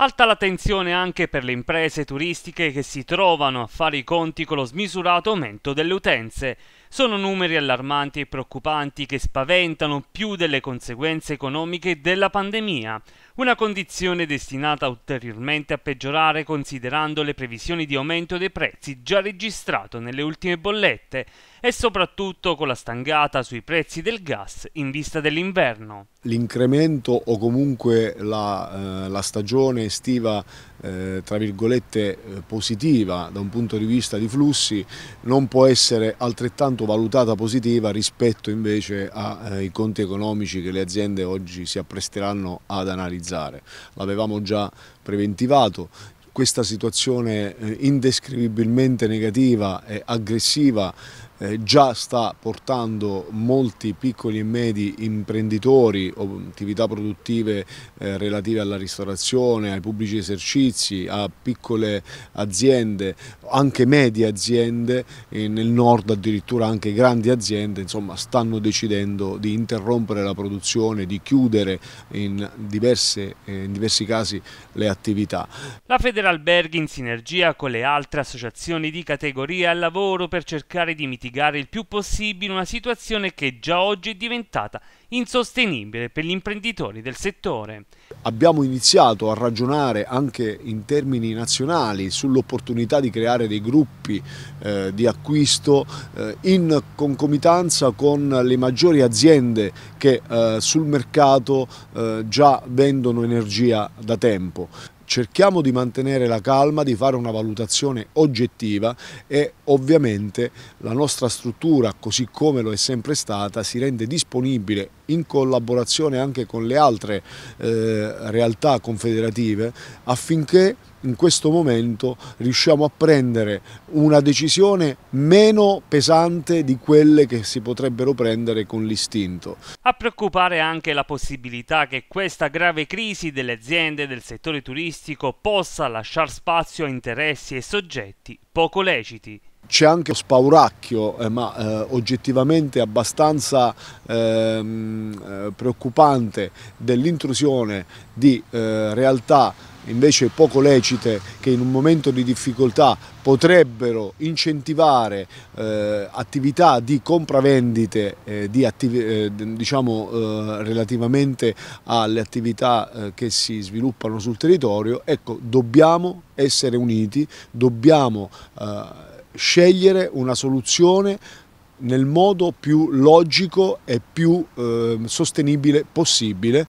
Alta la tensione anche per le imprese turistiche che si trovano a fare i conti con lo smisurato aumento delle utenze. Sono numeri allarmanti e preoccupanti che spaventano più delle conseguenze economiche della pandemia una condizione destinata ulteriormente a peggiorare considerando le previsioni di aumento dei prezzi già registrato nelle ultime bollette e soprattutto con la stangata sui prezzi del gas in vista dell'inverno. L'incremento o comunque la, eh, la stagione estiva eh, tra virgolette eh, positiva da un punto di vista di flussi non può essere altrettanto valutata positiva rispetto invece ai eh, conti economici che le aziende oggi si appresteranno ad analizzare. L'avevamo già preventivato, questa situazione eh, indescrivibilmente negativa e aggressiva eh, già sta portando molti piccoli e medi imprenditori o mm, attività produttive eh, relative alla ristorazione, ai pubblici esercizi, a piccole aziende, anche medie aziende, e nel nord addirittura anche grandi aziende, insomma stanno decidendo di interrompere la produzione, di chiudere in, diverse, eh, in diversi casi le attività. La Federalberg in sinergia con le altre associazioni di categoria al lavoro per cercare di mitigare mitigare il più possibile una situazione che già oggi è diventata insostenibile per gli imprenditori del settore. Abbiamo iniziato a ragionare anche in termini nazionali sull'opportunità di creare dei gruppi eh, di acquisto eh, in concomitanza con le maggiori aziende che eh, sul mercato eh, già vendono energia da tempo cerchiamo di mantenere la calma, di fare una valutazione oggettiva e ovviamente la nostra struttura, così come lo è sempre stata, si rende disponibile in collaborazione anche con le altre eh, realtà confederative affinché in questo momento riusciamo a prendere una decisione meno pesante di quelle che si potrebbero prendere con l'istinto. A preoccupare anche la possibilità che questa grave crisi delle aziende del settore turistico possa lasciare spazio a interessi e soggetti poco leciti. C'è anche spauracchio, eh, ma eh, oggettivamente abbastanza ehm, eh, preoccupante, dell'intrusione di eh, realtà invece poco lecite che in un momento di difficoltà potrebbero incentivare eh, attività di compravendite eh, di eh, diciamo, eh, relativamente alle attività eh, che si sviluppano sul territorio, ecco, dobbiamo essere uniti, dobbiamo eh, scegliere una soluzione nel modo più logico e più sostenibile possibile.